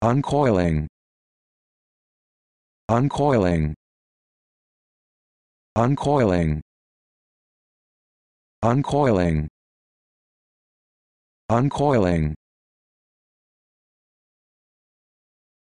uncoiling uncoiling uncoiling uncoiling uncoiling